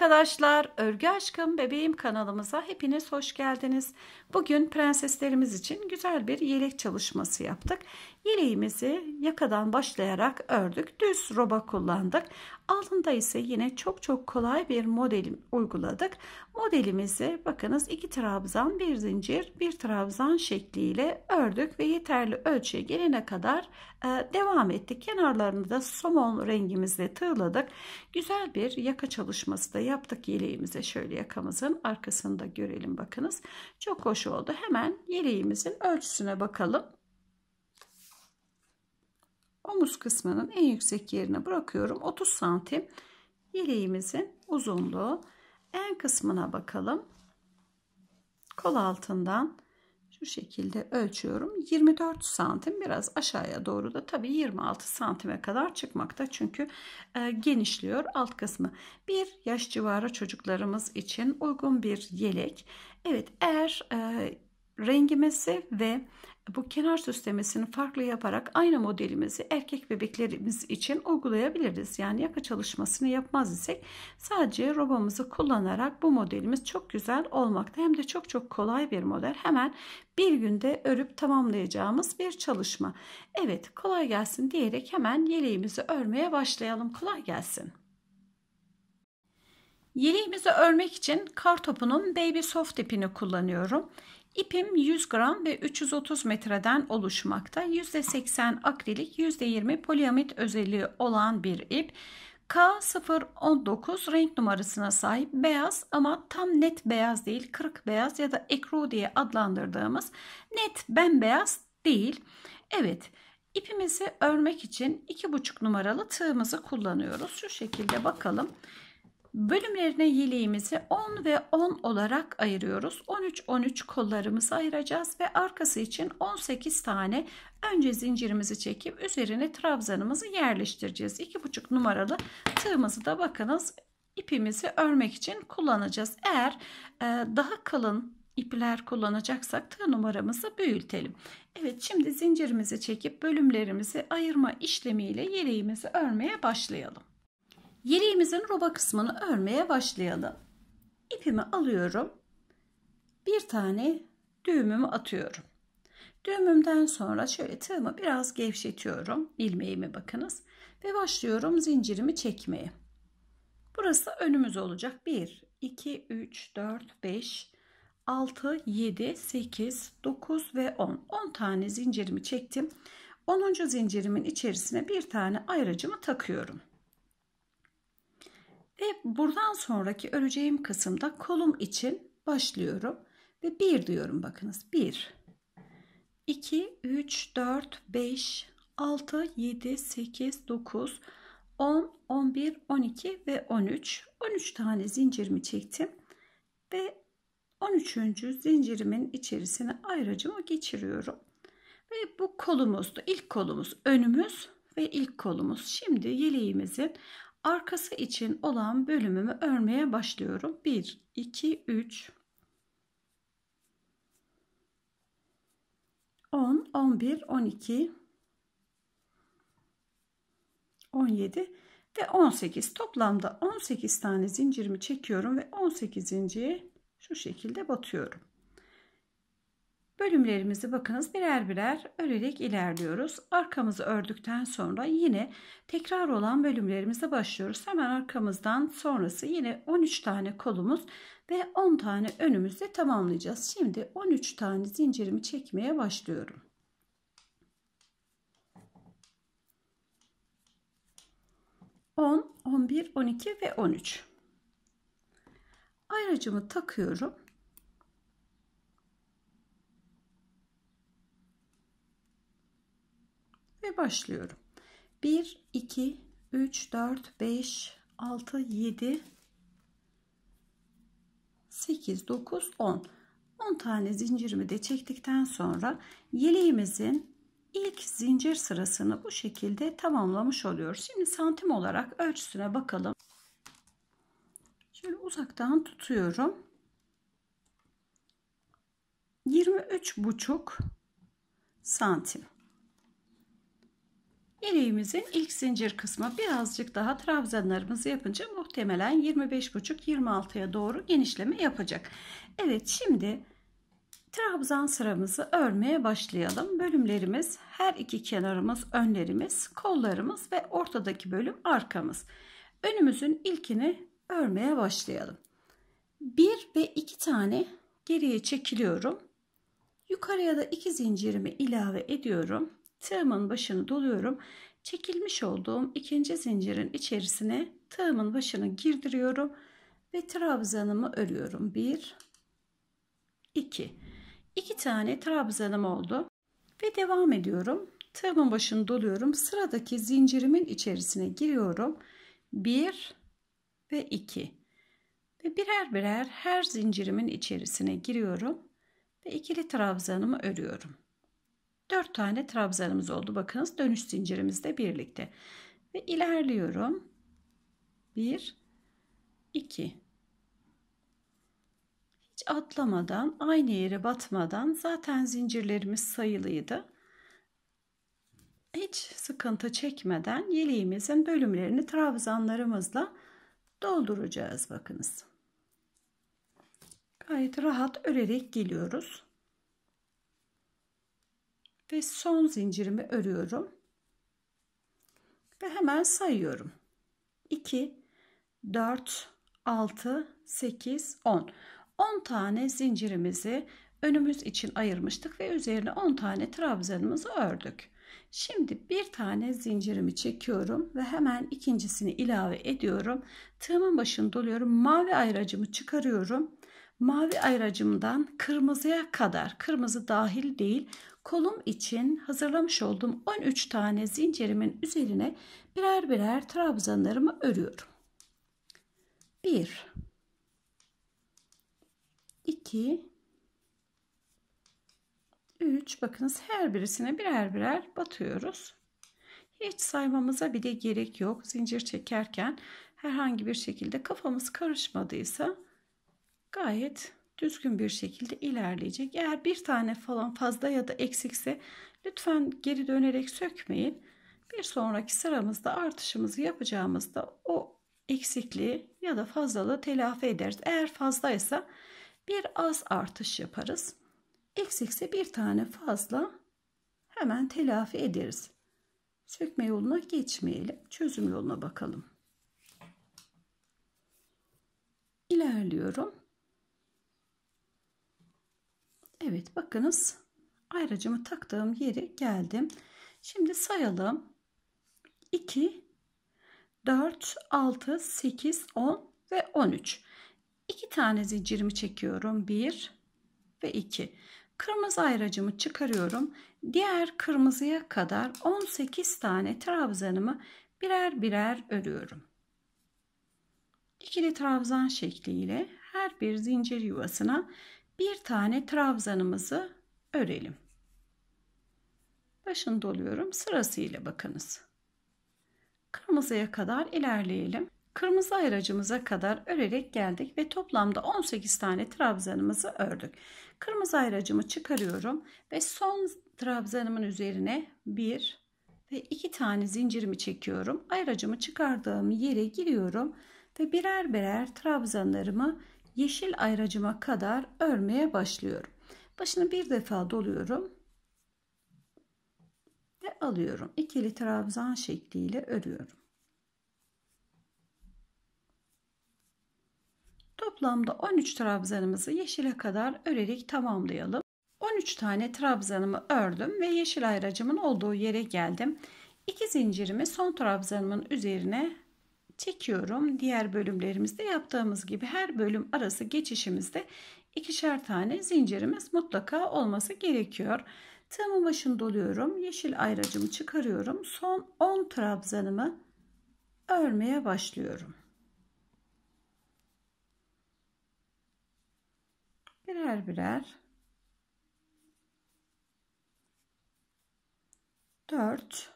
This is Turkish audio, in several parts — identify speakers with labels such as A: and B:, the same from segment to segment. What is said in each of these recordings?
A: arkadaşlar, Örgü Aşkım Bebeğim kanalımıza hepiniz hoş geldiniz. Bugün prenseslerimiz için güzel bir yelek çalışması yaptık. Yeleğimizi yakadan başlayarak ördük. Düz roba kullandık. Altında ise yine çok çok kolay bir model uyguladık. Modelimizi bakınız iki trabzan bir zincir bir trabzan şekliyle ördük ve yeterli ölçüye gelene kadar e, devam ettik. Kenarlarını da somon rengimizle tığladık. Güzel bir yaka çalışması da yaptık yeleğimize şöyle yakamızın arkasında görelim bakınız. Çok hoş oldu. Hemen yeleğimizin ölçüsüne bakalım omuz kısmının en yüksek yerine bırakıyorum. 30 santim yeleğimizin uzunluğu. En kısmına bakalım. Kol altından şu şekilde ölçüyorum. 24 santim biraz aşağıya doğru da tabi 26 santime kadar çıkmakta. Çünkü e, genişliyor alt kısmı. Bir yaş civarı çocuklarımız için uygun bir yelek. Evet eğer e, rengimizi ve bu kenar süslemesini farklı yaparak aynı modelimizi erkek bebeklerimiz için uygulayabiliriz. Yani yaka çalışmasını yapmaz isek sadece robamızı kullanarak bu modelimiz çok güzel olmakta. Hem de çok çok kolay bir model. Hemen bir günde örüp tamamlayacağımız bir çalışma. Evet kolay gelsin diyerek hemen yeleğimizi örmeye başlayalım. Kolay gelsin. Yeleğimizi örmek için kartopunun Baby Soft ipini kullanıyorum. İpim 100 gram ve 330 metreden oluşmakta. %80 akrilik, %20 poliamit özelliği olan bir ip. K019 renk numarasına sahip beyaz ama tam net beyaz değil, kırık beyaz ya da ekru diye adlandırdığımız net bembeyaz değil. Evet, ipimizi örmek için 2,5 numaralı tığımızı kullanıyoruz. Şu şekilde bakalım. Bölümlerine yeleğimizi 10 ve 10 olarak ayırıyoruz. 13-13 kollarımızı ayıracağız ve arkası için 18 tane önce zincirimizi çekip üzerine trabzanımızı yerleştireceğiz. 2,5 numaralı tığımızı da bakınız ipimizi örmek için kullanacağız. Eğer e, daha kalın ipler kullanacaksak tığ numaramızı büyütelim. Evet şimdi zincirimizi çekip bölümlerimizi ayırma işlemiyle yeleğimizi örmeye başlayalım. Yeleğimizin roba kısmını örmeye başlayalım. İpimi alıyorum. Bir tane düğümümü atıyorum. Düğümümden sonra şöyle tığımı biraz gevşetiyorum. İlmeğimi bakınız. Ve başlıyorum zincirimi çekmeye. Burası önümüz olacak. 1, 2, 3, 4, 5, 6, 7, 8, 9 ve 10. 10 tane zincirimi çektim. 10. zincirimin içerisine bir tane ayrıcımı takıyorum. Ve buradan sonraki öreceğim kısımda kolum için başlıyorum. Ve 1 diyorum bakınız. 1, 2, 3, 4, 5, 6, 7, 8, 9, 10, 11, 12 ve 13. 13 tane zincirimi çektim. Ve 13. zincirimin içerisine ayracımı geçiriyorum. Ve bu kolumuzdu. ilk kolumuz önümüz ve ilk kolumuz. Şimdi yeleğimizin arkası için olan bölümümü örmeye başlıyorum. 1, 2, 3, 10, 11, 12, 17 ve 18. Toplamda 18 tane zincirimi çekiyorum ve 18. şu şekilde batıyorum. Bölümlerimizi bakınız birer birer örerek ilerliyoruz. Arkamızı ördükten sonra yine tekrar olan bölümlerimize başlıyoruz. Hemen arkamızdan sonrası yine 13 tane kolumuz ve 10 tane önümüzde tamamlayacağız. Şimdi 13 tane zincirimi çekmeye başlıyorum. On, on bir, on iki ve on üç. Ayracımı takıyorum başlıyorum. 1, 2, 3, 4, 5, 6, 7, 8, 9, 10. 10 tane zincirimi de çektikten sonra yeleğimizin ilk zincir sırasını bu şekilde tamamlamış oluyoruz. Şimdi santim olarak ölçüsüne bakalım. Şöyle uzaktan tutuyorum. 23 buçuk santim. İliğimizin ilk zincir kısmı birazcık daha trabzanlarımızı yapınca muhtemelen 25,5-26'ya doğru genişleme yapacak. Evet şimdi trabzan sıramızı örmeye başlayalım. Bölümlerimiz her iki kenarımız önlerimiz, kollarımız ve ortadaki bölüm arkamız. Önümüzün ilkini örmeye başlayalım. 1 ve 2 tane geriye çekiliyorum. Yukarıya da 2 zincirimi ilave ediyorum tığımın başını doluyorum. Çekilmiş olduğum ikinci zincirin içerisine tığımın başını girdiriyorum ve trabzanımı örüyorum. 1 2 2 tane trabzanım oldu ve devam ediyorum. Tığımın başını doluyorum. Sıradaki zincirimin içerisine giriyorum. 1 ve 2 ve birer birer her zincirimin içerisine giriyorum ve ikili trabzanımı örüyorum. 4 tane trabzanımız oldu. Bakınız dönüş zincirimizde birlikte. Ve ilerliyorum. 1 2 Hiç atlamadan, aynı yere batmadan zaten zincirlerimiz sayılıydı. Hiç sıkıntı çekmeden yeleğimizin bölümlerini trabzanlarımızla dolduracağız bakınız. Gayet rahat örerek geliyoruz ve son zincirimi örüyorum. Ve hemen sayıyorum. 2 4 6 8 10. 10 tane zincirimizi önümüz için ayırmıştık ve üzerine 10 tane trabzanımızı ördük. Şimdi bir tane zincirimi çekiyorum ve hemen ikincisini ilave ediyorum. Tığımın başını doluyorum. Mavi ayracımı çıkarıyorum. Mavi ayracımdan kırmızıya kadar, kırmızı dahil değil, kolum için hazırlamış olduğum 13 tane zincirimin üzerine birer birer trabzanlarımı örüyorum. 1 2 3 bakınız her birisine birer birer batıyoruz. Hiç saymamıza bile gerek yok. Zincir çekerken herhangi bir şekilde kafamız karışmadıysa gayet düzgün bir şekilde ilerleyecek. Eğer bir tane falan fazla ya da eksikse lütfen geri dönerek sökmeyin. Bir sonraki sıramızda artışımızı yapacağımızda o eksikliği ya da fazlalığı telafi ederiz. Eğer fazlaysa bir az artış yaparız. Eksikse bir tane fazla hemen telafi ederiz. Sökme yoluna geçmeyelim. Çözüm yoluna bakalım. İlerliyorum. Evet bakınız ayracımı taktığım yere geldim. Şimdi sayalım. 2, 4, 6, 8, 10 ve 13. 2 tane zincirimi çekiyorum. 1 ve 2. Kırmızı ayracımı çıkarıyorum. Diğer kırmızıya kadar 18 tane trabzanımı birer birer örüyorum. İkili trabzan şekliyle her bir zincir yuvasına bir tane trabzanımızı örelim. Başını doluyorum. Sırasıyla bakınız. Kırmızıya kadar ilerleyelim. Kırmızı ayracımıza kadar örerek geldik ve toplamda 18 tane trabzanımızı ördük. Kırmızı ayracımı çıkarıyorum ve son trabzanımın üzerine 1 ve 2 tane zincirimi çekiyorum. Ayracımı çıkardığım yere giriyorum ve birer birer trabzanlarımı yeşil ayracıma kadar örmeye başlıyorum. Başını bir defa doluyorum ve alıyorum. İkili trabzan şekliyle örüyorum. Toplamda 13 trabzanımızı yeşile kadar örerek tamamlayalım. 13 tane trabzanımı ördüm ve yeşil ayracımın olduğu yere geldim. İki zincirimi son trabzanımın üzerine çekiyorum. Diğer bölümlerimizde yaptığımız gibi her bölüm arası geçişimizde ikişer tane zincirimiz mutlaka olması gerekiyor. Tığımı başını doluyorum. Yeşil ayracımı çıkarıyorum. Son 10 trabzanımı örmeye başlıyorum. Birer birer 4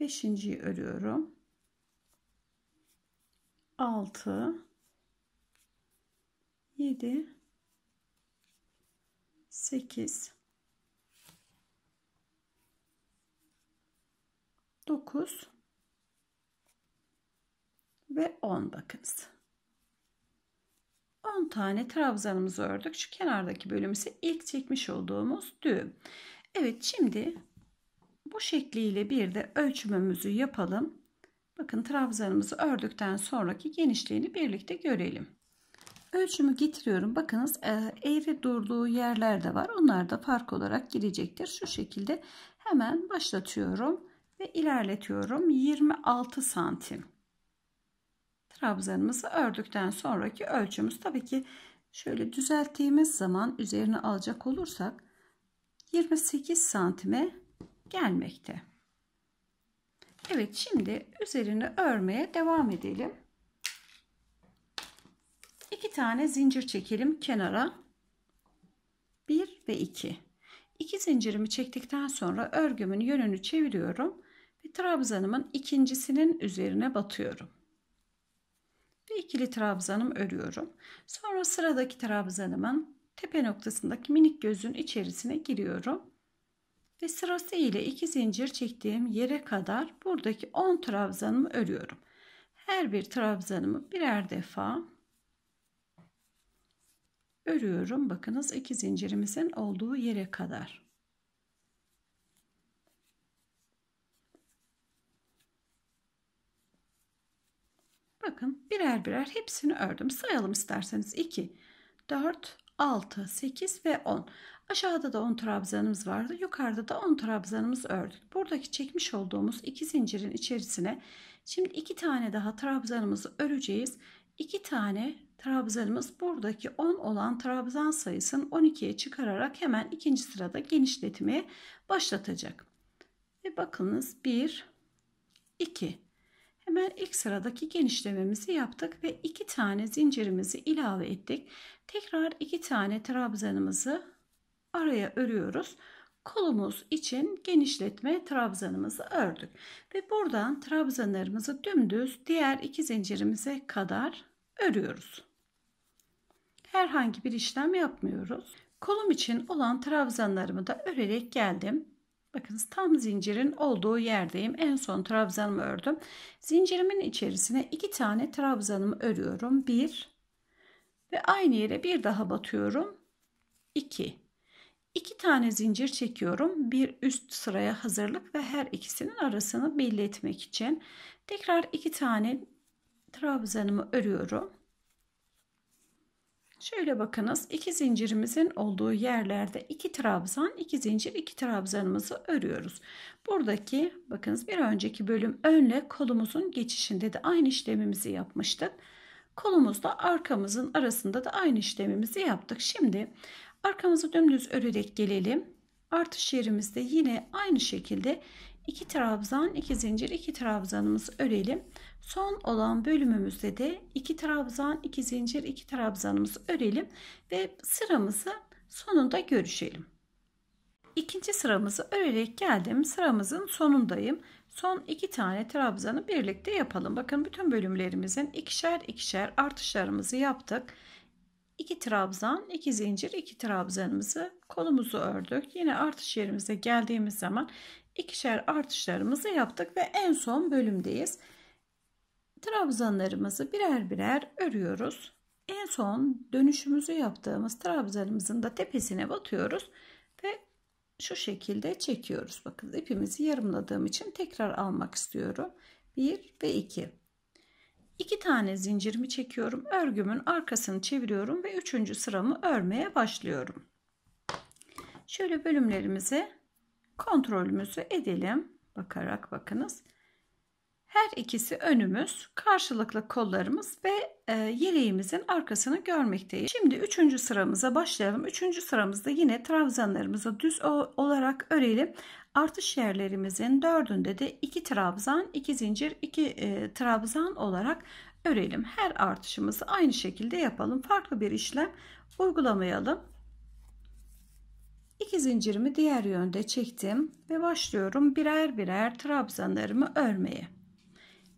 A: 5.yi örüyorum. 6 7 8 9 ve 10 bakınız. 10 tane trabzanımızı ördük. Şu kenardaki bölüm ise ilk çekmiş olduğumuz düğüm. Evet şimdi bu şekliyle bir de ölçümümüzü yapalım. Bakın trabzanımızı ördükten sonraki genişliğini birlikte görelim. Ölçümü getiriyorum. Bakınız e, eğri durduğu yerler de var. Onlar da fark olarak girecektir. Şu şekilde hemen başlatıyorum ve ilerletiyorum. 26 santim. Trabzanımızı ördükten sonraki ölçümüz. Tabii ki şöyle düzelttiğimiz zaman üzerine alacak olursak 28 santime gelmekte. Evet şimdi üzerine örmeye devam edelim. İki tane zincir çekelim kenara. Bir ve iki. İki zincirimi çektikten sonra örgümün yönünü çeviriyorum ve trabzanımın ikincisinin üzerine batıyorum. Ve ikili trabzanım örüyorum. Sonra sıradaki trabzanımın tepe noktasındaki minik gözün içerisine giriyorum ve sırası ile iki zincir çektiğim yere kadar buradaki 10 trabzanımı örüyorum. Her bir trabzanımı birer defa örüyorum. Bakınız iki zincirimizin olduğu yere kadar. Bakın birer birer hepsini ördüm. Sayalım isterseniz 2, 4, 6, 8 ve 10. Aşağıda da 10 trabzanımız vardı. Yukarıda da 10 trabzanımız ördük. Buradaki çekmiş olduğumuz iki zincirin içerisine şimdi iki tane daha trabzanımızı öreceğiz. İki tane trabzanımız buradaki 10 olan trabzan sayısını 12'ye çıkararak hemen ikinci sırada genişletmeye başlatacak. Ve bakınız 1, 2. Hemen ilk sıradaki genişlememizi yaptık ve iki tane zincirimizi ilave ettik. Tekrar iki tane trabzanımızı araya örüyoruz. Kolumuz için genişletme trabzanımızı ördük. Ve buradan trabzanlarımızı dümdüz diğer iki zincirimize kadar örüyoruz. Herhangi bir işlem yapmıyoruz. Kolum için olan trabzanlarımı da örerek geldim. Bakınız tam zincirin olduğu yerdeyim. En son trabzanımı ördüm. Zincirimin içerisine iki tane trabzanımı örüyorum. Bir ve aynı yere bir daha batıyorum. İki. 2 tane zincir çekiyorum. Bir üst sıraya hazırlık ve her ikisinin arasını belli etmek için. Tekrar 2 tane trabzanımı örüyorum. Şöyle bakınız iki zincirimizin olduğu yerlerde iki trabzan, iki zincir, iki trabzanımızı örüyoruz. Buradaki bakınız bir önceki bölüm önle kolumuzun geçişinde de aynı işlemimizi yapmıştık. Kolumuzla arkamızın arasında da aynı işlemimizi yaptık. Şimdi Arkamızı dümdüz örerek gelelim. Artış yerimizde yine aynı şekilde iki trabzan, iki zincir, iki trabzanımızı örelim. Son olan bölümümüzde de iki trabzan, iki zincir, iki trabzanımızı örelim ve sıramızı sonunda görüşelim. İkinci sıramızı örerek geldim. Sıramızın sonundayım. Son iki tane trabzanı birlikte yapalım. Bakın bütün bölümlerimizin ikişer ikişer artışlarımızı yaptık. 2 trabzan, 2 zincir, 2 trabzanımızı kolumuzu ördük. Yine artış yerimize geldiğimiz zaman ikişer artışlarımızı yaptık ve en son bölümdeyiz. Trabzanlarımızı birer birer örüyoruz. En son dönüşümüzü yaptığımız trabzanımızın da tepesine batıyoruz ve şu şekilde çekiyoruz. Bakın ipimizi yarımladığım için tekrar almak istiyorum. 1 ve 2 2 tane zincirimi çekiyorum. Örgümün arkasını çeviriyorum ve 3. sıramı örmeye başlıyorum. Şöyle bölümlerimizi kontrolümüzü edelim. Bakarak bakınız. Her ikisi önümüz, karşılıklı kollarımız ve e, yeleğimizin arkasını görmekteyiz. Şimdi üçüncü sıramıza başlayalım. Üçüncü sıramızda yine trabzanlarımızı düz olarak örelim. Artış yerlerimizin dördünde de 2 trabzan, 2 zincir, 2 e, trabzan olarak örelim. Her artışımızı aynı şekilde yapalım. Farklı bir işlem uygulamayalım. 2 zincirimi diğer yönde çektim ve başlıyorum birer birer trabzanlarımı örmeye.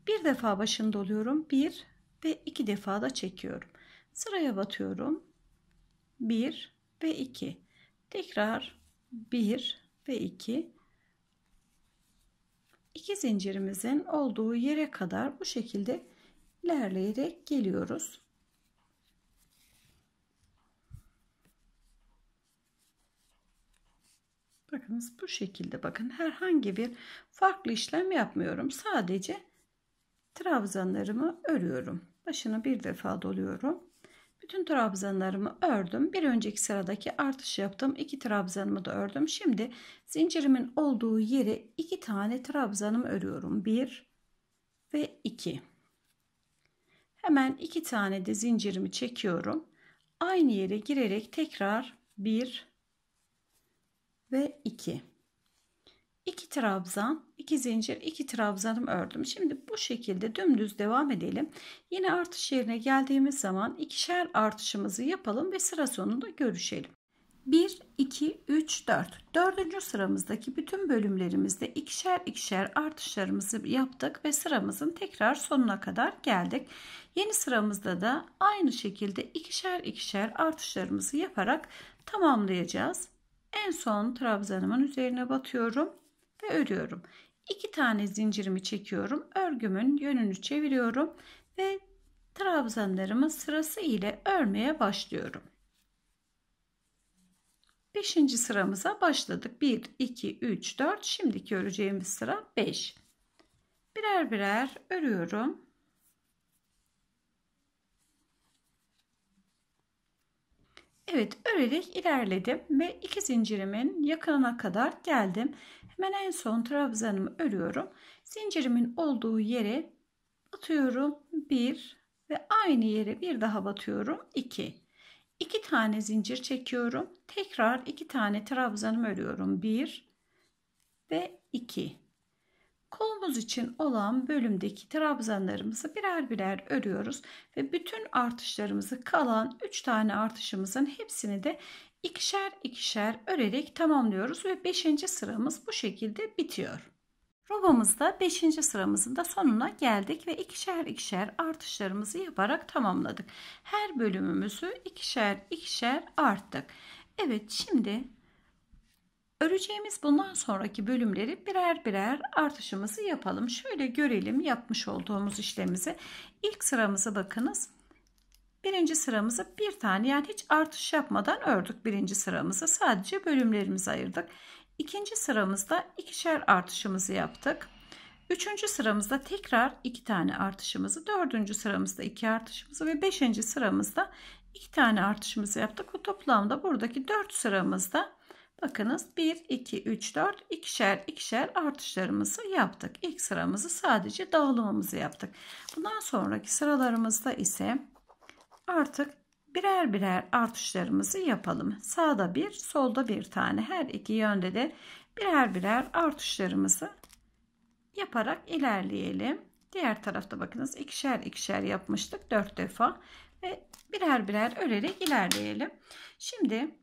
A: Bir defa başında oluyorum. bir ve iki defa da çekiyorum. Sıraya batıyorum. 1 ve 2. Tekrar 1 ve 2 iki zincirimizin olduğu yere kadar bu şekilde ilerleyerek geliyoruz. Bakınız bu şekilde bakın herhangi bir farklı işlem yapmıyorum. Sadece trabzanlarımı örüyorum. Başını bir defa doluyorum bütün trabzanlarımı ördüm. Bir önceki sıradaki artış yaptım. 2 trabzanımı da ördüm. Şimdi zincirimin olduğu yeri iki tane trabzanımı örüyorum. 1 ve 2. Hemen iki tane de zincirimi çekiyorum. Aynı yere girerek tekrar 1 ve 2. 2 trabzan, 2 zincir, 2 trabzanım ördüm. Şimdi bu şekilde dümdüz devam edelim. Yine artış yerine geldiğimiz zaman ikişer artışımızı yapalım ve sıra sonunda görüşelim. 1, 2, 3, 4. Dördüncü sıramızdaki bütün bölümlerimizde ikişer ikişer artışlarımızı yaptık ve sıramızın tekrar sonuna kadar geldik. Yeni sıramızda da aynı şekilde ikişer ikişer artışlarımızı yaparak tamamlayacağız. En son trabzanımın üzerine batıyorum ve örüyorum. 2 tane zincirimi çekiyorum. Örgümün yönünü çeviriyorum ve trabzanlarımı sırası ile örmeye başlıyorum. 5. sıramıza başladık. 1, 2, 3, 4. Şimdiki öreceğimiz sıra 5. Birer birer örüyorum. Evet örerek ilerledim ve iki zincirimin yakınına kadar geldim. Ben en son trabzanımı örüyorum. Zincirimin olduğu yere batıyorum 1 ve aynı yere bir daha batıyorum 2. 2 tane zincir çekiyorum. Tekrar 2 tane trabzanımı örüyorum. 1 ve 2. Kolumuz için olan bölümdeki trabzanlarımızı birer birer örüyoruz ve bütün artışlarımızı kalan 3 tane artışımızın hepsini de İkişer, ikişer örerek tamamlıyoruz ve 5. sıramız bu şekilde bitiyor. Robamızda 5. sıramızın da sonuna geldik ve ikişer ikişer artışlarımızı yaparak tamamladık. Her bölümümüzü ikişer ikişer arttık. Evet şimdi öreceğimiz bundan sonraki bölümleri birer birer artışımızı yapalım. Şöyle görelim yapmış olduğumuz işlemizi. İlk sıramızı bakınız Birinci sıramızı bir tane yani hiç artış yapmadan ördük birinci sıramızı. Sadece bölümlerimizi ayırdık. İkinci sıramızda ikişer artışımızı yaptık. Üçüncü sıramızda tekrar iki tane artışımızı, dördüncü sıramızda iki artışımızı ve beşinci sıramızda iki tane artışımızı yaptık. Bu toplamda buradaki dört sıramızda bakınız bir iki üç dört ikişer ikişer artışlarımızı yaptık. İlk sıramızı sadece dağılımımızı yaptık. Bundan sonraki sıralarımızda ise Artık birer birer artışlarımızı yapalım. Sağda bir, solda bir tane. Her iki yönde de birer birer artışlarımızı yaparak ilerleyelim. Diğer tarafta bakınız ikişer ikişer yapmıştık dört defa ve birer birer örerek ilerleyelim. Şimdi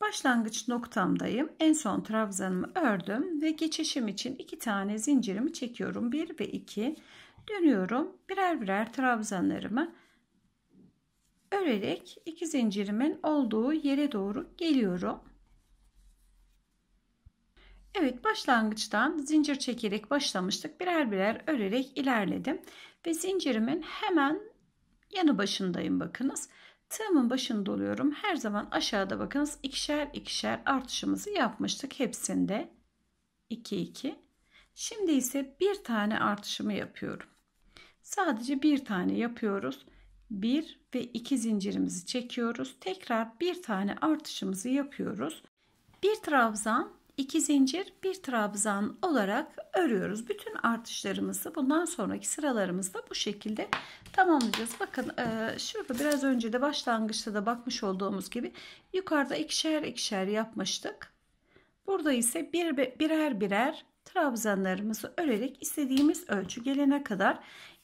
A: başlangıç noktamdayım. En son trabzanımı ördüm ve geçişim için iki tane zincirimi çekiyorum. bir ve iki dönüyorum. Birer birer trabzanlarımı örerek iki zincirimin olduğu yere doğru geliyorum. Evet başlangıçtan zincir çekerek başlamıştık. Birer birer örerek ilerledim. Ve zincirimin hemen yanı başındayım bakınız. Tığımın başında doluyorum. Her zaman aşağıda bakınız ikişer ikişer artışımızı yapmıştık hepsinde. 2 2. Şimdi ise bir tane artışımı yapıyorum. Sadece bir tane yapıyoruz. 1 ve 2 zincirimizi çekiyoruz. Tekrar bir tane artışımızı yapıyoruz. Bir trabzan, 2 zincir, bir trabzan olarak örüyoruz. Bütün artışlarımızı bundan sonraki sıralarımızda bu şekilde tamamlayacağız. Bakın e, şurada biraz önce de başlangıçta da bakmış olduğumuz gibi yukarıda ikişer ikişer yapmıştık. Burada ise bir, birer birer trabzanlarımızı örerek istediğimiz ölçü gelene kadar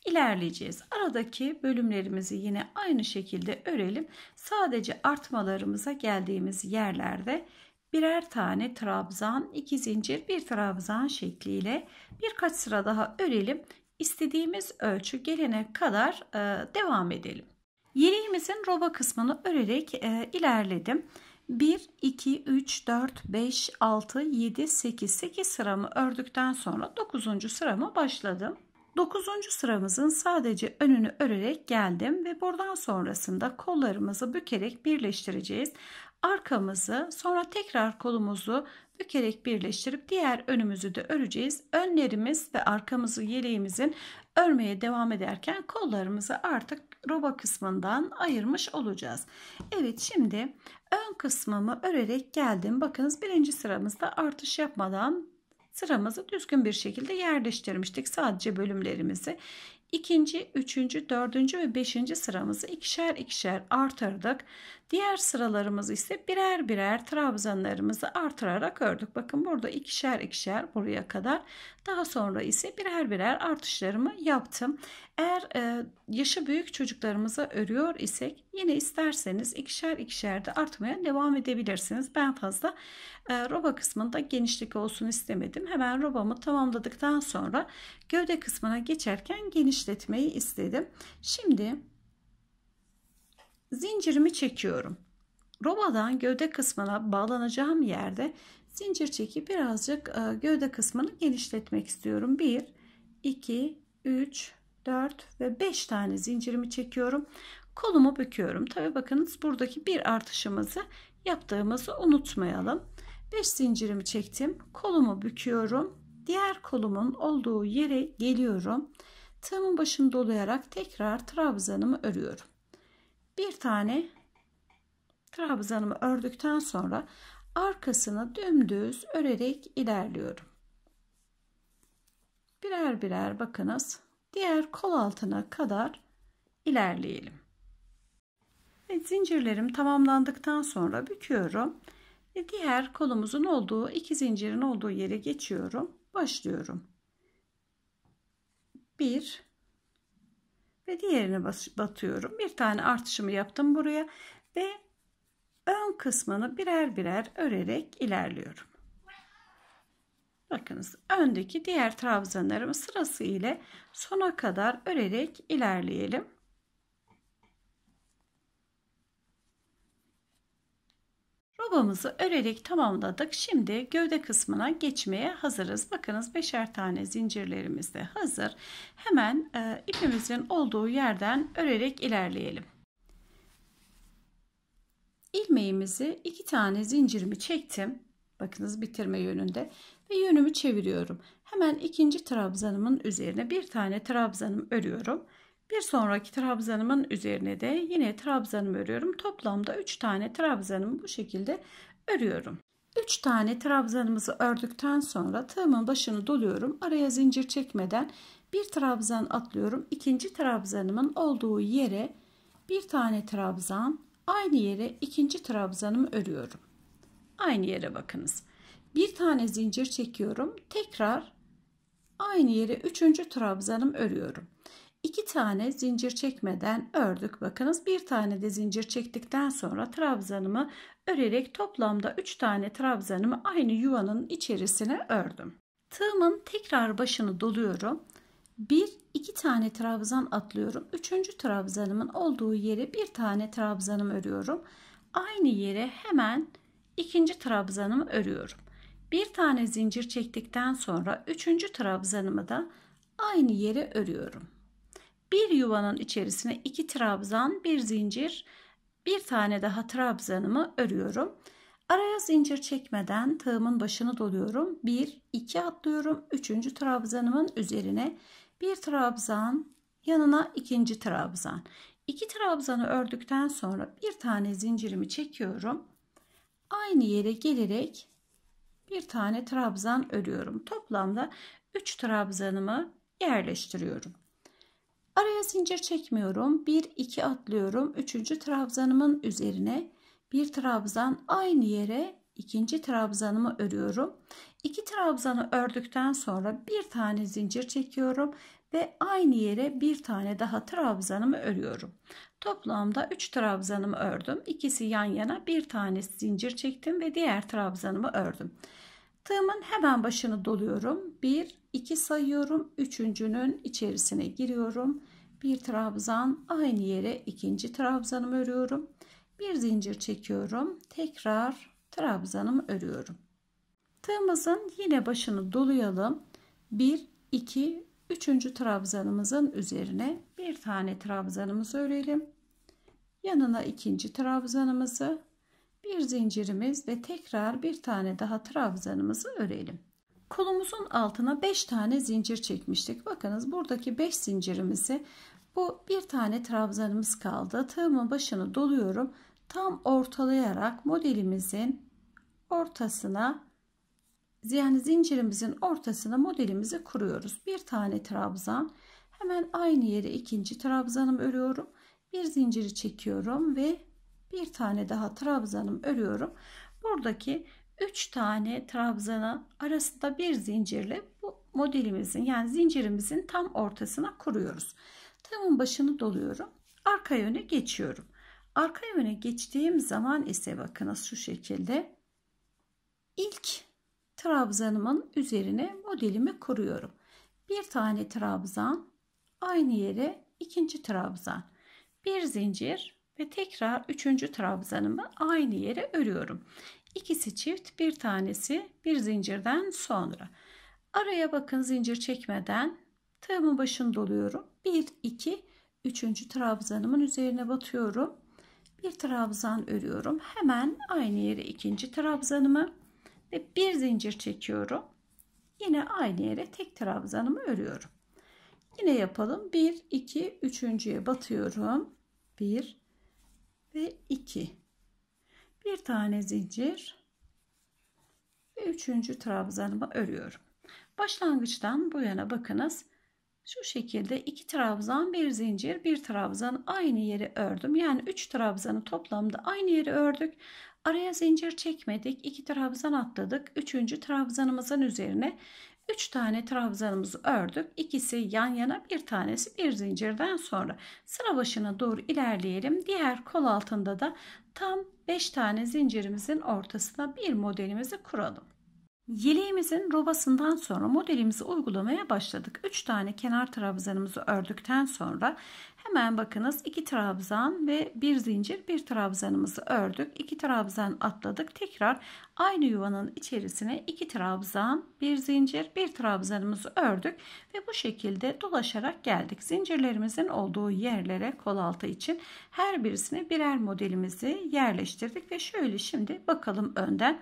A: ilerleyeceğiz. Aradaki bölümlerimizi yine aynı şekilde örelim. Sadece artmalarımıza geldiğimiz yerlerde birer tane trabzan, iki zincir, bir trabzan şekliyle birkaç sıra daha örelim. İstediğimiz ölçü gelene kadar e, devam edelim. Yeleğimizin roba kısmını örerek e, ilerledim. 1, 2, 3, 4, 5, 6, 7, 8, 8 sıramı ördükten sonra 9. sıramı başladım. 9. sıramızın sadece önünü örerek geldim ve buradan sonrasında kollarımızı bükerek birleştireceğiz. Arkamızı sonra tekrar kolumuzu bükerek birleştirip diğer önümüzü de öreceğiz. Önlerimiz ve arkamızı yeleğimizin örmeye devam ederken kollarımızı artık roba kısmından ayırmış olacağız. Evet şimdi ön kısmımı örerek geldim. Bakınız birinci sıramızda artış yapmadan sıramızı düzgün bir şekilde yerleştirmiştik. Sadece bölümlerimizi ikinci, üçüncü, dördüncü ve beşinci sıramızı ikişer ikişer artırdık. Diğer sıralarımız ise birer birer trabzanlarımızı artırarak ördük. Bakın burada ikişer ikişer buraya kadar. Daha sonra ise birer birer artışlarımı yaptım. Eğer e, yaşı büyük çocuklarımıza örüyor isek yine isterseniz ikişer ikişer de artmaya devam edebilirsiniz. Ben fazla e, roba kısmında genişlik olsun istemedim. Hemen robamı tamamladıktan sonra gövde kısmına geçerken genişletmeyi istedim. Şimdi Zincirimi çekiyorum. Robadan gövde kısmına bağlanacağım yerde zincir çekip birazcık e, gövde kısmını genişletmek istiyorum. 1, 2, 3, 4 ve 5 tane zincirimi çekiyorum. Kolumu büküyorum. Tabi bakınız buradaki bir artışımızı yaptığımızı unutmayalım. 5 zincirimi çektim. Kolumu büküyorum. Diğer kolumun olduğu yere geliyorum. Tığımın başını dolayarak tekrar trabzanımı örüyorum bir tane trabzanımı ördükten sonra arkasını dümdüz örerek ilerliyorum. Birer birer bakınız diğer kol altına kadar ilerleyelim. Ve zincirlerim tamamlandıktan sonra büküyorum. Ve diğer kolumuzun olduğu iki zincirin olduğu yere geçiyorum. Başlıyorum. 1 ve diğerine batıyorum. Bir tane artışımı yaptım buraya ve ön kısmını birer birer örerek ilerliyorum. Bakınız öndeki diğer trabzanlarımı sırasıyla sona kadar örerek ilerleyelim. Robamızı örerek tamamladık. Şimdi gövde kısmına geçmeye hazırız. Bakınız beşer tane zincirlerimiz de hazır. Hemen e, ipimizin olduğu yerden örerek ilerleyelim. Ilmeğimizi iki tane zincirimi çektim. Bakınız bitirme yönünde ve yönümü çeviriyorum. Hemen ikinci trabzanımın üzerine bir tane trabzanım örüyorum. Bir sonraki trabzanımın üzerine de yine trabzanımı örüyorum. Toplamda 3 tane trabzanımı bu şekilde örüyorum. 3 tane trabzanımızı ördükten sonra tığımın başını doluyorum. Araya zincir çekmeden bir trabzan atlıyorum. İkinci trabzanımın olduğu yere bir tane trabzan aynı yere ikinci trabzanımı örüyorum. Aynı yere bakınız. Bir tane zincir çekiyorum. Tekrar aynı yere üçüncü trabzanımı örüyorum iki tane zincir çekmeden ördük. Bakınız bir tane de zincir çektikten sonra trabzanımı örerek toplamda 3 tane trabzanımı aynı yuvanın içerisine ördüm. Tığımın tekrar başını doluyorum. Bir iki tane trabzan atlıyorum. Üçüncü trabzanımın olduğu yere bir tane trabzanımı örüyorum. Aynı yere hemen ikinci trabzanımı örüyorum. Bir tane zincir çektikten sonra üçüncü trabzanımı da aynı yere örüyorum bir yuvanın içerisine iki trabzan, bir zincir, bir tane daha trabzanımı örüyorum. Araya zincir çekmeden tığımın başını doluyorum. 1, 2 atlıyorum. 3. trabzanımın üzerine bir trabzan, yanına ikinci trabzan. İki trabzanı ördükten sonra bir tane zincirimi çekiyorum. Aynı yere gelerek bir tane trabzan örüyorum. Toplamda 3 trabzanımı yerleştiriyorum. Araya zincir çekmiyorum. 1 2 atlıyorum. 3. trabzanımın üzerine bir trabzan aynı yere ikinci trabzanımı örüyorum. 2 trabzanı ördükten sonra bir tane zincir çekiyorum ve aynı yere bir tane daha trabzanımı örüyorum. Toplamda 3 trabzanımı ördüm. İkisi yan yana bir tane zincir çektim ve diğer trabzanımı ördüm. Tığımın hemen başını doluyorum. 1 2 sayıyorum. Üçüncünün içerisine giriyorum. Bir trabzan aynı yere ikinci trabzanımı örüyorum. Bir zincir çekiyorum. Tekrar trabzanımı örüyorum. Tığımızın yine başını dolayalım. 1 2 3. trabzanımızın üzerine bir tane trabzanımızı örelim. Yanına ikinci trabzanımızı bir zincirimiz ve tekrar bir tane daha trabzanımızı örelim kolumuzun altına 5 tane zincir çekmiştik. Bakınız buradaki 5 zincirimizi bu bir tane trabzanımız kaldı. Tığımın başını doluyorum. Tam ortalayarak modelimizin ortasına yani zincirimizin ortasına modelimizi kuruyoruz. Bir tane trabzan. Hemen aynı yere ikinci trabzanım örüyorum. Bir zinciri çekiyorum ve bir tane daha trabzanım örüyorum. Buradaki 3 tane trabzanı arasında bir zincirle bu modelimizin yani zincirimizin tam ortasına kuruyoruz. Tamın başını doluyorum. Arka yöne geçiyorum. Arka yöne geçtiğim zaman ise bakınız şu şekilde ilk trabzanımın üzerine modelimi kuruyorum. Bir tane trabzan aynı yere ikinci trabzan bir zincir ve tekrar üçüncü trabzanımı aynı yere örüyorum. İkisi çift, bir tanesi bir zincirden sonra. Araya bakın zincir çekmeden tığımın başını doluyorum. 1 2 3. trabzanımın üzerine batıyorum. Bir trabzan örüyorum. Hemen aynı yere ikinci trabzanımı ve bir zincir çekiyorum. Yine aynı yere tek trabzanımı örüyorum. Yine yapalım. 1 2 3.'ye batıyorum. 1 ve 2 bir tane zincir ve üçüncü trabzanımı örüyorum. Başlangıçtan bu yana bakınız. Şu şekilde iki trabzan, bir zincir, bir trabzan aynı yeri ördüm. Yani üç trabzanı toplamda aynı yeri ördük. Araya zincir çekmedik. iki trabzan atladık. Üçüncü trabzanımızın üzerine 3 tane trabzanımızı ördük. İkisi yan yana bir tanesi bir zincirden sonra sıra başına doğru ilerleyelim. Diğer kol altında da tam 5 tane zincirimizin ortasına bir modelimizi kuralım. Yeleğimizin robasından sonra modelimizi uygulamaya başladık. 3 tane kenar trabzanımızı ördükten sonra Hemen bakınız iki trabzan ve bir zincir bir trabzanımızı ördük. iki trabzan atladık. Tekrar aynı yuvanın içerisine iki trabzan, bir zincir, bir trabzanımızı ördük ve bu şekilde dolaşarak geldik. Zincirlerimizin olduğu yerlere kol altı için her birisine birer modelimizi yerleştirdik ve şöyle şimdi bakalım önden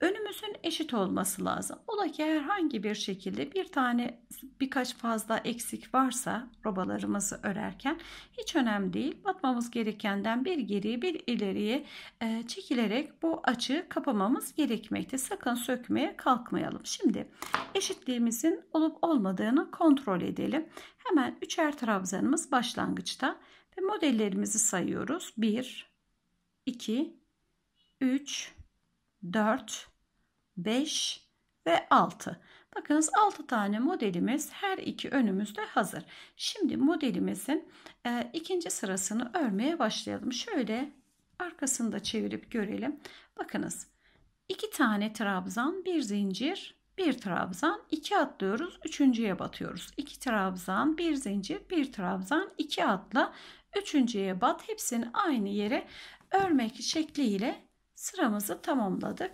A: önümüzün eşit olması lazım. Ola ki herhangi bir şekilde bir tane birkaç fazla eksik varsa robalarımızı örerken hiç önemli değil. Batmamız gerekenden bir geriye bir ileriye e, çekilerek bu açığı kapamamız gerekmekte. Sakın sökmeye kalkmayalım. Şimdi eşitliğimizin olup olmadığını kontrol edelim. Hemen üçer trabzanımız başlangıçta ve modellerimizi sayıyoruz. 1 2 3 4, 5 ve 6. Bakınız 6 tane modelimiz her iki önümüzde hazır. Şimdi modelimizin e, ikinci sırasını örmeye başlayalım. Şöyle arkasını da çevirip görelim. Bakınız 2 tane trabzan, bir zincir, bir trabzan, 2 atlıyoruz, üçüncüye batıyoruz. 2 trabzan, bir zincir, bir trabzan, 2 atla, üçüncüye bat. Hepsini aynı yere örmek şekliyle Sıramızı tamamladık.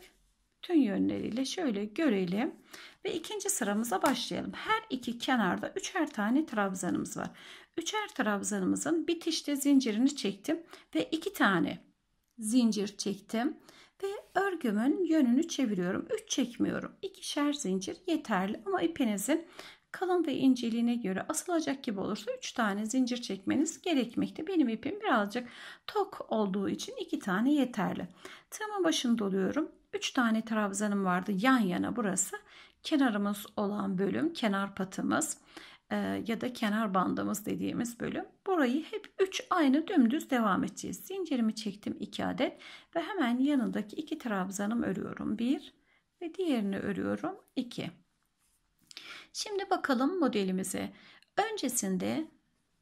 A: Tüm yönleriyle şöyle görelim. Ve ikinci sıramıza başlayalım. Her iki kenarda üçer tane trabzanımız var. Üçer trabzanımızın bitişte zincirini çektim. Ve iki tane zincir çektim. Ve örgümün yönünü çeviriyorum. Üç çekmiyorum. İkişer zincir yeterli ama ipinizin kalın ve inceliğine göre asılacak gibi olursa 3 tane zincir çekmeniz gerekmekte. Benim ipim birazcık tok olduğu için 2 tane yeterli. Tığımın başını doluyorum. 3 tane trabzanım vardı yan yana burası. Kenarımız olan bölüm kenar patımız e, ya da kenar bandımız dediğimiz bölüm. Burayı hep 3 aynı dümdüz devam edeceğiz. Zincirimi çektim 2 adet ve hemen yanındaki 2 trabzanım örüyorum. 1 ve diğerini örüyorum 2. Şimdi bakalım modelimize. Öncesinde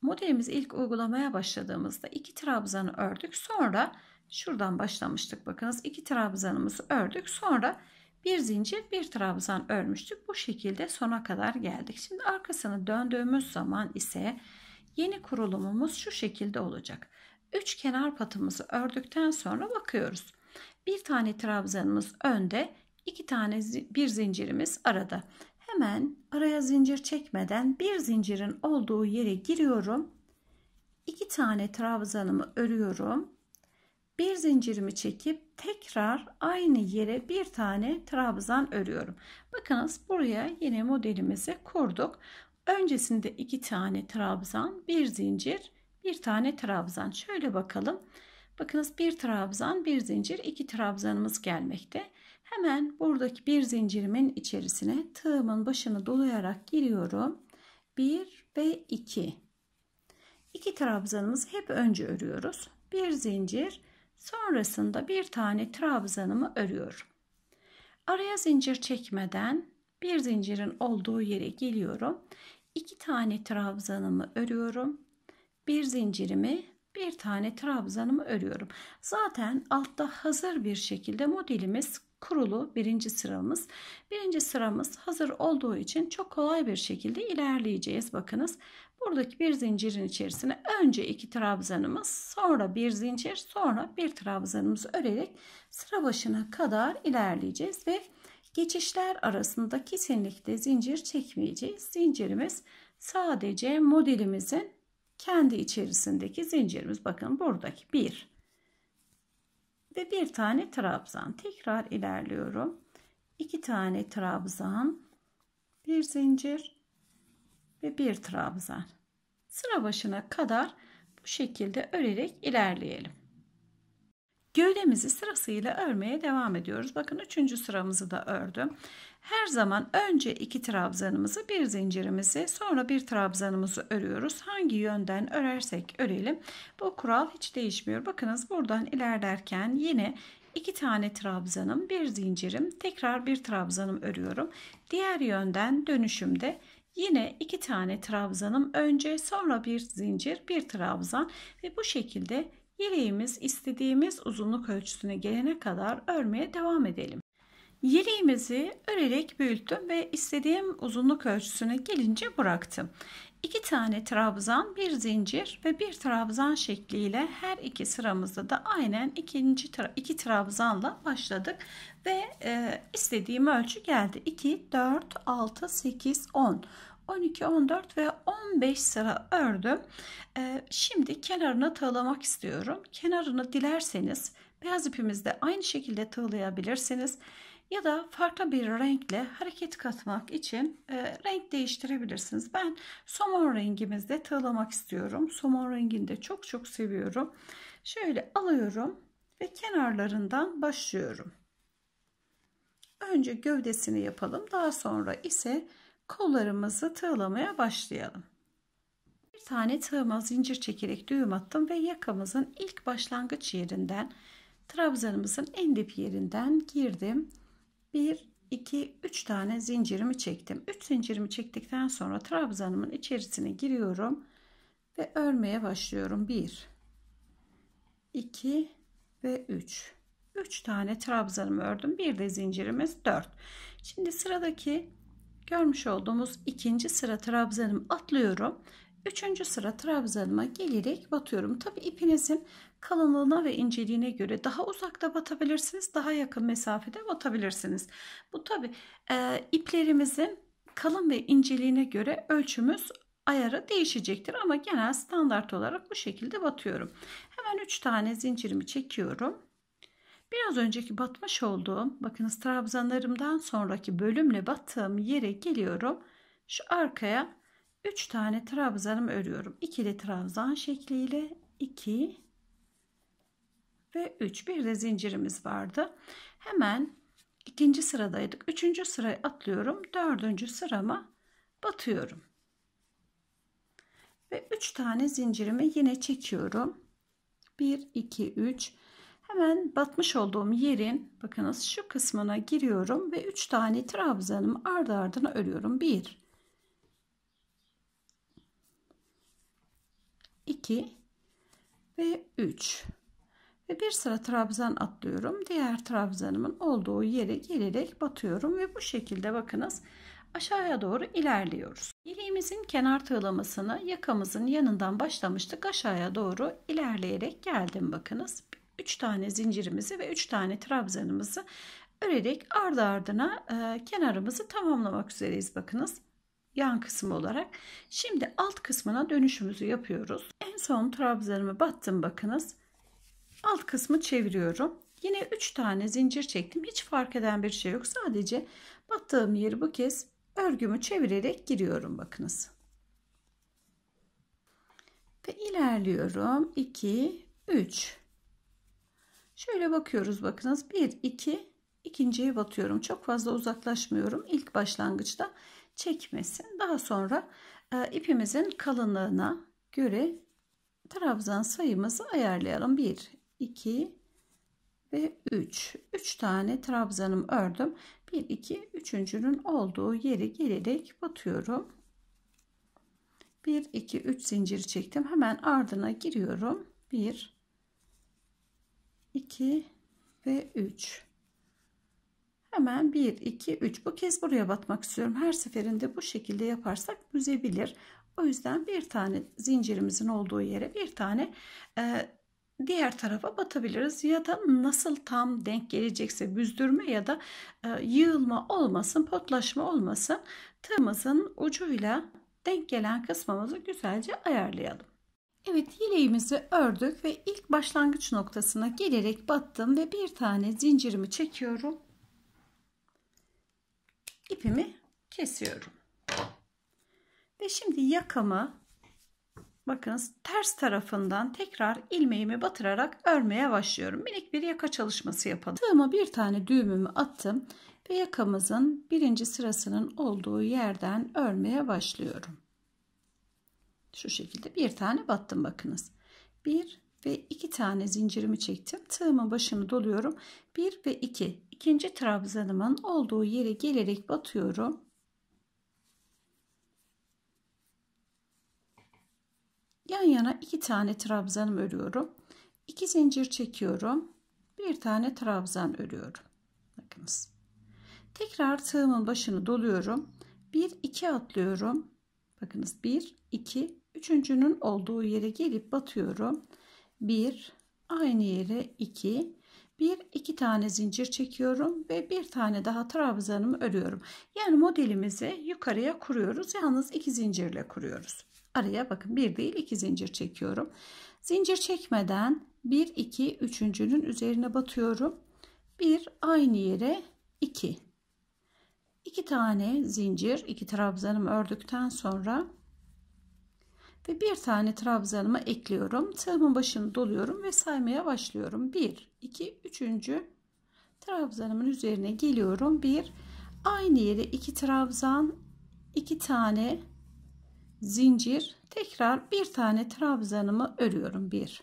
A: modelimizi ilk uygulamaya başladığımızda iki trabzanı ördük. Sonra şuradan başlamıştık bakınız. iki trabzanımızı ördük. Sonra bir zincir bir trabzan örmüştük. Bu şekilde sona kadar geldik. Şimdi arkasını döndüğümüz zaman ise yeni kurulumumuz şu şekilde olacak. Üç kenar patımızı ördükten sonra bakıyoruz. Bir tane trabzanımız önde, iki tane bir zincirimiz arada. Hemen araya zincir çekmeden bir zincirin olduğu yere giriyorum. İki tane trabzanımı örüyorum. Bir zincirimi çekip tekrar aynı yere bir tane trabzan örüyorum. Bakınız buraya yine modelimizi kurduk. Öncesinde iki tane trabzan, bir zincir, bir tane trabzan. Şöyle bakalım. Bakınız bir trabzan, bir zincir, iki trabzanımız gelmekte. Hemen buradaki bir zincirimin içerisine tığımın başını dolayarak giriyorum. 1 ve 2. 2 trabzanımızı hep önce örüyoruz. Bir zincir sonrasında bir tane trabzanımı örüyorum. Araya zincir çekmeden bir zincirin olduğu yere geliyorum. 2 tane trabzanımı örüyorum. Bir zincirimi bir tane trabzanımı örüyorum. Zaten altta hazır bir şekilde modelimiz kurulu birinci sıramız. Birinci sıramız hazır olduğu için çok kolay bir şekilde ilerleyeceğiz. Bakınız buradaki bir zincirin içerisine önce iki trabzanımız sonra bir zincir sonra bir trabzanımız örerek sıra başına kadar ilerleyeceğiz ve geçişler arasında kesinlikle zincir çekmeyeceğiz. Zincirimiz sadece modelimizin kendi içerisindeki zincirimiz bakın buradaki bir ve bir tane trabzan. Tekrar ilerliyorum. iki tane trabzan, bir zincir ve bir trabzan. Sıra başına kadar bu şekilde örerek ilerleyelim. Gövdemizi sırasıyla örmeye devam ediyoruz. Bakın üçüncü sıramızı da ördüm. Her zaman önce iki trabzanımızı bir zincirimizi sonra bir trabzanımızı örüyoruz. Hangi yönden örersek örelim. Bu kural hiç değişmiyor. Bakınız buradan ilerlerken yine iki tane trabzanım bir zincirim tekrar bir trabzanım örüyorum. Diğer yönden dönüşümde Yine iki tane trabzanım önce sonra bir zincir bir trabzan ve bu şekilde Yeleğimiz istediğimiz uzunluk ölçüsüne gelene kadar örmeye devam edelim. Yeleğimizi örerek büyüttüm ve istediğim uzunluk ölçüsüne gelince bıraktım. İki tane trabzan, bir zincir ve bir trabzan şekliyle her iki sıramızda da aynen ikinci tra iki trabzanla başladık ve e, istediğim ölçü geldi. 2, 4, 6, 8, 10. 12, 14 ve 15 sıra ördüm. Ee, şimdi kenarına tığlamak istiyorum. Kenarını dilerseniz beyaz ipimizde aynı şekilde tığlayabilirsiniz. Ya da farklı bir renkle hareket katmak için e, renk değiştirebilirsiniz. Ben somon rengimizde tığlamak istiyorum. Somon rengini de çok çok seviyorum. Şöyle alıyorum ve kenarlarından başlıyorum. Önce gövdesini yapalım. Daha sonra ise kollarımızı tığlamaya başlayalım. Bir tane tığıma zincir çekerek düğüm attım ve yakamızın ilk başlangıç yerinden trabzanımızın en dip yerinden girdim. 1 2 3 tane zincirimi çektim. 3 zincirimi çektikten sonra trabzanımın içerisine giriyorum ve örmeye başlıyorum. 1 2 ve 3. 3 tane trabzanımı ördüm. Bir de zincirimiz 4. Şimdi sıradaki görmüş olduğumuz ikinci sıra trabzanım atlıyorum. Üçüncü sıra trabzanıma gelerek batıyorum. Tabi ipinizin kalınlığına ve inceliğine göre daha uzakta batabilirsiniz. Daha yakın mesafede batabilirsiniz. Bu tabi e, iplerimizin kalın ve inceliğine göre ölçümüz ayarı değişecektir. Ama genel standart olarak bu şekilde batıyorum. Hemen 3 tane zincirimi çekiyorum. Biraz önceki batmış olduğum, bakınız trabzanlarımdan sonraki bölümle battığım yere geliyorum. Şu arkaya 3 tane trabzanım örüyorum. İkili trabzan şekliyle 2 ve 3. Bir de zincirimiz vardı. Hemen ikinci sıradaydık. Üçüncü sırayı atlıyorum. Dördüncü sırama batıyorum. Ve 3 tane zincirimi yine çekiyorum. 1, 2, 3, Hemen batmış olduğum yerin bakınız şu kısmına giriyorum ve 3 tane trabzanımı ardı ardına örüyorum. 1 2 ve 3 ve bir sıra trabzan atlıyorum. Diğer trabzanımın olduğu yere gelerek batıyorum ve bu şekilde bakınız aşağıya doğru ilerliyoruz. Yeleğimizin kenar tığlamasını yakamızın yanından başlamıştık. Aşağıya doğru ilerleyerek geldim bakınız. 3 tane zincirimizi ve 3 tane trabzanımızı örerek ardı ardına e, kenarımızı tamamlamak üzereyiz bakınız yan kısmı olarak. Şimdi alt kısmına dönüşümüzü yapıyoruz. En son trabzanımı battım bakınız. Alt kısmı çeviriyorum. Yine 3 tane zincir çektim. Hiç fark eden bir şey yok. Sadece battığım yeri bu kez örgümü çevirerek giriyorum bakınız. Ve ilerliyorum. 2 3 Şöyle bakıyoruz bakınız. 1, 2, ikinciye batıyorum. Çok fazla uzaklaşmıyorum. ilk başlangıçta çekmesin. Daha sonra e, ipimizin kalınlığına göre trabzan sayımızı ayarlayalım. 1, 2 ve 3. 3 tane trabzanım ördüm. 1, 2, üçüncü'nün olduğu yeri gelerek batıyorum. 1, 2, 3 zincir çektim. Hemen ardına giriyorum. 1, 2 ve 3 hemen 1 2 3 bu kez buraya batmak istiyorum her seferinde bu şekilde yaparsak büzebilir o yüzden bir tane zincirimizin olduğu yere bir tane e, diğer tarafa batabiliriz ya da nasıl tam denk gelecekse büzdürme ya da e, yığılma olmasın potlaşma olmasın tığımızın ucuyla denk gelen kısmımızı güzelce ayarlayalım Evet yeleğimizi ördük ve ilk başlangıç noktasına gelerek battım ve bir tane zincirimi çekiyorum. İpimi kesiyorum. Ve şimdi yakama bakınız ters tarafından tekrar ilmeğimi batırarak örmeye başlıyorum. Minik bir yaka çalışması yapalım. Tığıma bir tane düğümümü attım ve yakamızın birinci sırasının olduğu yerden örmeye başlıyorum. Şu şekilde bir tane battım bakınız. Bir ve iki tane zincirimi çektim. Tığımın başını doluyorum. Bir ve iki. ikinci trabzanımın olduğu yere gelerek batıyorum. Yan yana iki tane trabzanım örüyorum. İki zincir çekiyorum. Bir tane trabzan örüyorum. Bakınız. Tekrar tığımın başını doluyorum. 1 2 atlıyorum. Bakınız 1 2 Üçüncünün olduğu yere gelip batıyorum. 1 aynı yere 2 1 2 tane zincir çekiyorum ve bir tane daha trabzanımı örüyorum. Yani modelimizi yukarıya kuruyoruz. Yalnız iki zincirle kuruyoruz. Araya bakın bir değil iki zincir çekiyorum. Zincir çekmeden 1 2 üçüncünün üzerine batıyorum. 1 aynı yere 2. 2 tane zincir, 2 trabzanımı ördükten sonra ve bir tane trabzanımı ekliyorum. Tığımın başını doluyorum ve saymaya başlıyorum. 1, 2, 3. Trabzanımın üzerine geliyorum. 1, aynı yere 2 trabzan, 2 tane zincir. Tekrar bir tane trabzanımı örüyorum. 1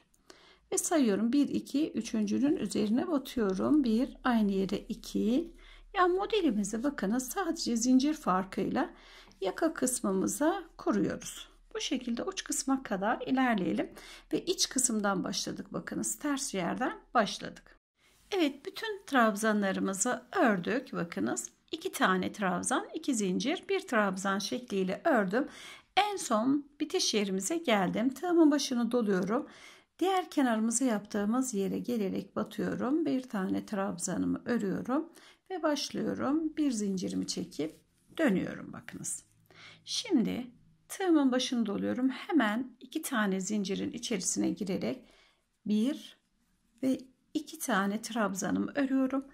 A: ve sayıyorum 1 2 üçüncünün üzerine batıyorum 1 aynı yere 2 Ya modelimizi bakınız sadece zincir farkıyla yaka kısmımıza kuruyoruz bu şekilde uç kısma kadar ilerleyelim ve iç kısımdan başladık. Bakınız ters yerden başladık. Evet bütün trabzanlarımızı ördük. Bakınız iki tane trabzan, iki zincir, bir trabzan şekliyle ördüm. En son bitiş yerimize geldim. Tığımın başını doluyorum. Diğer kenarımızı yaptığımız yere gelerek batıyorum. Bir tane trabzanımı örüyorum ve başlıyorum. Bir zincirimi çekip dönüyorum bakınız. Şimdi Tığımın başında oluyorum. Hemen iki tane zincirin içerisine girerek bir ve iki tane trabzanımı örüyorum.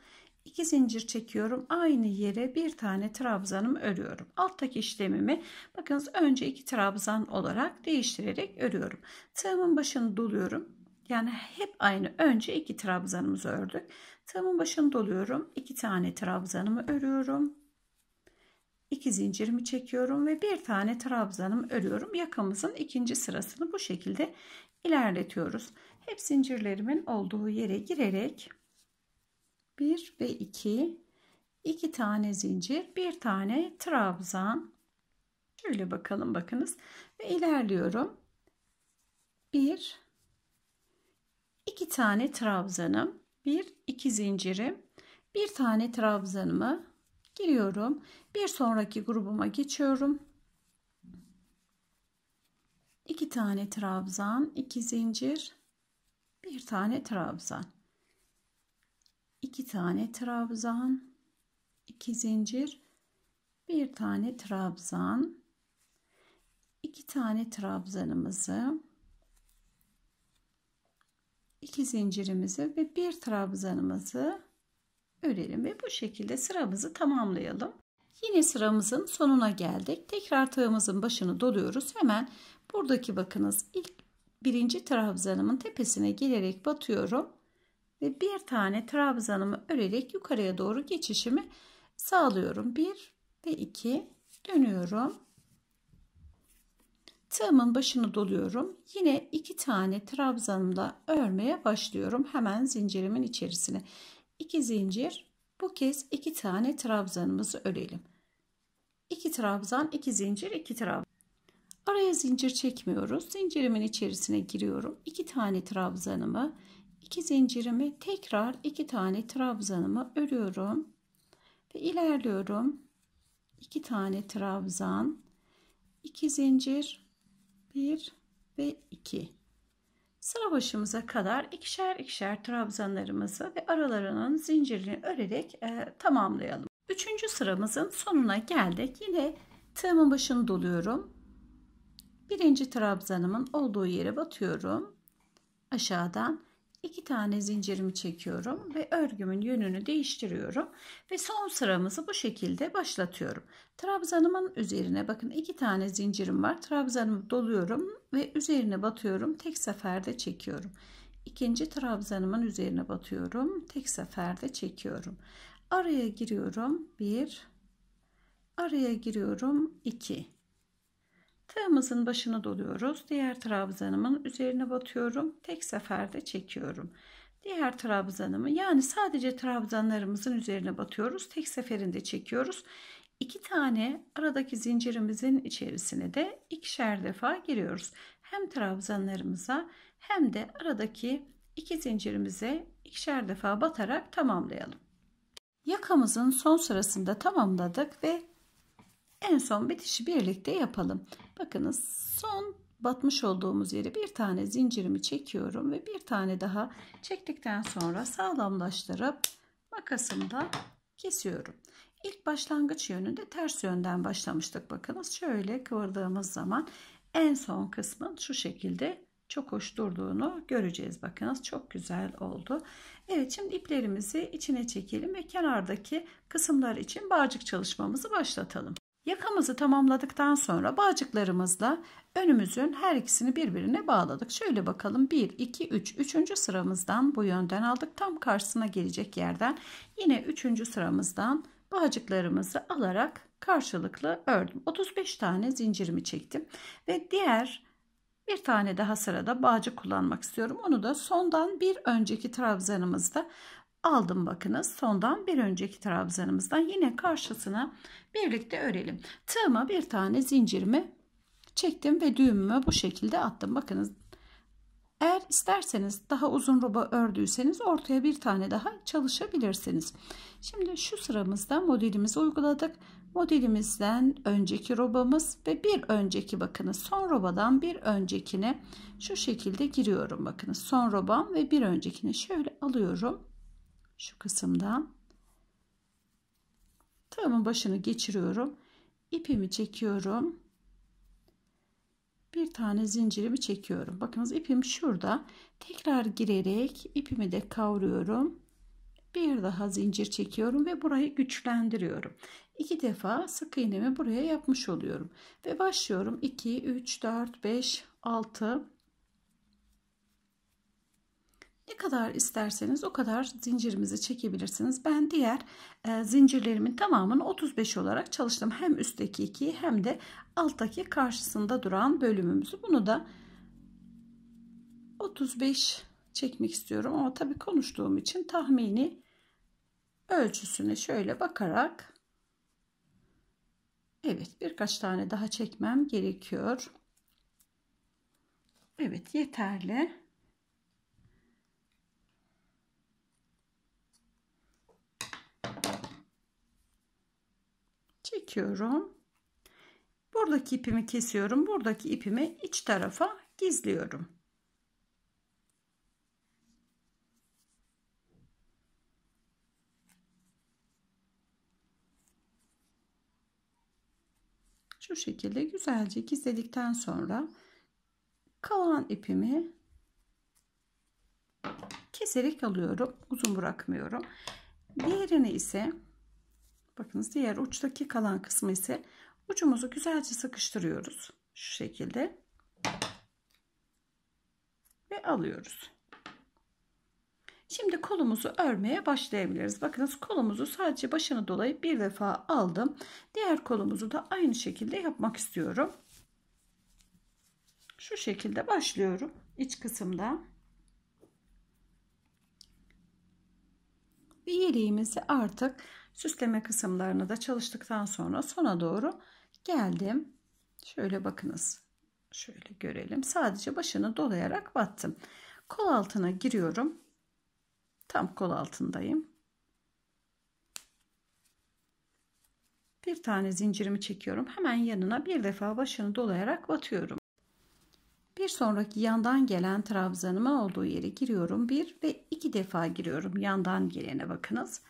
A: İki zincir çekiyorum. Aynı yere bir tane trabzanım örüyorum. Alttaki işlemimi bakınız önce iki trabzan olarak değiştirerek örüyorum. Tığımın başını doluyorum. Yani hep aynı. Önce iki trabzanımızı ördük. Tığımın başını doluyorum. İki tane trabzanımı örüyorum. 2 zincirimi çekiyorum ve bir tane trabzanım örüyorum. Yakamızın ikinci sırasını bu şekilde ilerletiyoruz. Hep zincirlerimin olduğu yere girerek 1 ve 2 2 tane zincir, bir tane trabzan. Şöyle bakalım bakınız ve ilerliyorum. 1 2 tane trabzanım, 1 2 zincirim, bir tane trabzanımı giriyorum. Bir sonraki grubuma geçiyorum. 2 tane trabzan, iki zincir, bir tane trabzan. iki tane trabzan, iki zincir, bir tane trabzan. iki tane trabzanımızı iki zincirimizi ve bir trabzanımızı örelim ve bu şekilde sıramızı tamamlayalım. Yine sıramızın sonuna geldik. Tekrar tığımızın başını doluyoruz. Hemen buradaki bakınız ilk birinci trabzanımın tepesine gelerek batıyorum. Ve bir tane trabzanımı örerek yukarıya doğru geçişimi sağlıyorum. 1 ve 2 dönüyorum. Tığımın başını doluyorum. Yine iki tane trabzanımla örmeye başlıyorum. Hemen zincirimin içerisine. 2 zincir bu kez 2 tane trabzanımızı örelim 2 trabzan 2 zincir 2 trabzan araya zincir çekmiyoruz zincirimin içerisine giriyorum 2 tane trabzanımı 2 zincirimi tekrar 2 tane trabzanımı örüyorum ve ilerliyorum 2 tane trabzan 2 zincir 1 ve 2 sıra başımıza kadar ikişer ikişer trabzanlarımızı ve aralarının zincirini örerek e, tamamlayalım. Üçüncü sıramızın sonuna geldik. Yine tığımın başını doluyorum. Birinci trabzanımın olduğu yere batıyorum. Aşağıdan iki tane zincirimi çekiyorum ve örgümün yönünü değiştiriyorum ve son sıramızı bu şekilde başlatıyorum trabzanımın üzerine bakın iki tane zincirim var trabzanımı doluyorum ve üzerine batıyorum tek seferde çekiyorum İkinci trabzanımın üzerine batıyorum tek seferde çekiyorum araya giriyorum bir araya giriyorum 2 Tığımızın başını doluyoruz. Diğer trabzanımın üzerine batıyorum. Tek seferde çekiyorum. Diğer trabzanımı yani sadece trabzanlarımızın üzerine batıyoruz. Tek seferinde çekiyoruz. İki tane aradaki zincirimizin içerisine de ikişer defa giriyoruz. Hem trabzanlarımıza hem de aradaki iki zincirimize ikişer defa batarak tamamlayalım. Yakamızın son sırasında tamamladık ve en son bitişi birlikte yapalım. Bakınız son batmış olduğumuz yere bir tane zincirimi çekiyorum ve bir tane daha çektikten sonra sağlamlaştırıp makasımda kesiyorum. İlk başlangıç yönünde ters yönden başlamıştık. Bakınız şöyle kıvırdığımız zaman en son kısmın şu şekilde çok hoş durduğunu göreceğiz. Bakınız çok güzel oldu. Evet şimdi iplerimizi içine çekelim ve kenardaki kısımlar için bağcık çalışmamızı başlatalım. Yakamızı tamamladıktan sonra bağcıklarımızla önümüzün her ikisini birbirine bağladık. Şöyle bakalım 1, 2, 3. Üçüncü sıramızdan bu yönden aldık. Tam karşısına gelecek yerden yine üçüncü sıramızdan bağcıklarımızı alarak karşılıklı ördüm. 35 tane zincirimi çektim. Ve diğer bir tane daha sırada bağcık kullanmak istiyorum. Onu da sondan bir önceki trabzanımızda aldım bakınız sondan bir önceki trabzanımızdan yine karşısına birlikte örelim tığıma bir tane zincirimi çektim ve düğümümü bu şekilde attım bakınız eğer isterseniz daha uzun ruba ördüyseniz ortaya bir tane daha çalışabilirsiniz şimdi şu sıramızda modelimizi uyguladık modelimizden önceki robamız ve bir önceki bakınız son robadan bir öncekine şu şekilde giriyorum bakınız son robam ve bir öncekini şöyle alıyorum şu kısımdan tığımın başını geçiriyorum ipimi çekiyorum bir tane zincirimi çekiyorum bakınız ipim şurada tekrar girerek ipimi de kavruyorum bir daha zincir çekiyorum ve burayı güçlendiriyorum iki defa sık iğnemi buraya yapmış oluyorum ve başlıyorum 2 3 4 5 6 ne kadar isterseniz o kadar zincirimizi çekebilirsiniz. Ben diğer e, zincirlerimin tamamını 35 olarak çalıştım. Hem üstteki iki hem de alttaki karşısında duran bölümümüzü. Bunu da 35 çekmek istiyorum. Ama tabi konuştuğum için tahmini ölçüsüne şöyle bakarak Evet birkaç tane daha çekmem gerekiyor. Evet yeterli. çekiyorum. Buradaki ipimi kesiyorum. Buradaki ipimi iç tarafa gizliyorum. Şu şekilde güzelce gizledikten sonra kalan ipimi keserek alıyorum. Uzun bırakmıyorum. Diğerini ise Bakınız diğer uçtaki kalan kısmı ise ucumuzu güzelce sıkıştırıyoruz. Şu şekilde. Ve alıyoruz. Şimdi kolumuzu örmeye başlayabiliriz. Bakınız kolumuzu sadece başını dolayıp bir defa aldım. Diğer kolumuzu da aynı şekilde yapmak istiyorum. Şu şekilde başlıyorum iç kısımda. Ve yeleğimizi artık Süsleme kısımlarını da çalıştıktan sonra sona doğru geldim. Şöyle bakınız. Şöyle görelim. Sadece başını dolayarak battım. Kol altına giriyorum. Tam kol altındayım. Bir tane zincirimi çekiyorum. Hemen yanına bir defa başını dolayarak batıyorum. Bir sonraki yandan gelen trabzanıma olduğu yere giriyorum. Bir ve iki defa giriyorum. Yandan gelene bakınız.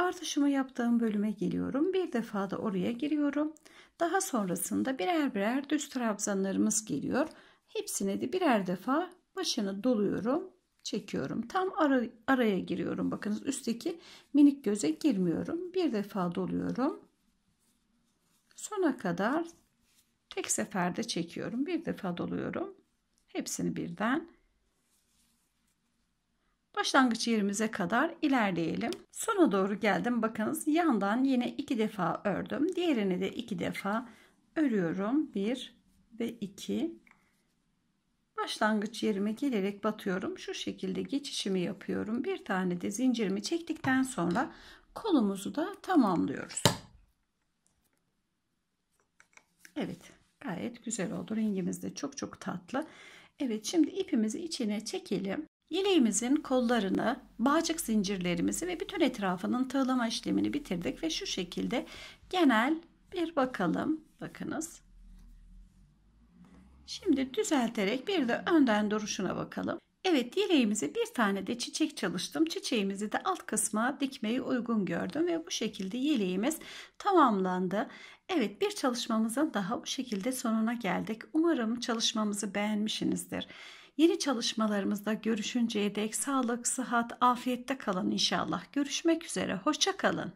A: Artışımı yaptığım bölüme geliyorum. Bir defa da oraya giriyorum. Daha sonrasında birer birer düz trabzanlarımız geliyor. Hepsini de birer defa başını doluyorum. Çekiyorum. Tam ara, araya giriyorum. Bakınız üstteki minik göze girmiyorum. Bir defa doluyorum. Sona kadar tek seferde çekiyorum. Bir defa doluyorum. Hepsini birden Başlangıç yerimize kadar ilerleyelim. Sona doğru geldim. Bakınız yandan yine iki defa ördüm. Diğerini de iki defa örüyorum. Bir ve iki. Başlangıç yerime gelerek batıyorum. Şu şekilde geçişimi yapıyorum. Bir tane de zincirimi çektikten sonra kolumuzu da tamamlıyoruz. Evet gayet güzel oldu. Rengimiz de çok çok tatlı. Evet şimdi ipimizi içine çekelim. Yeleğimizin kollarını, bağcık zincirlerimizi ve bütün etrafının tığlama işlemini bitirdik ve şu şekilde genel bir bakalım. Bakınız. Şimdi düzelterek bir de önden duruşuna bakalım. Evet yeleğimizi bir tane de çiçek çalıştım. Çiçeğimizi de alt kısma dikmeyi uygun gördüm ve bu şekilde yeleğimiz tamamlandı. Evet bir çalışmamızın daha bu şekilde sonuna geldik. Umarım çalışmamızı beğenmişsinizdir. Yeni çalışmalarımızda görüşünceye dek sağlık, sıhhat, afiyette kalın inşallah. Görüşmek üzere, hoşça kalın.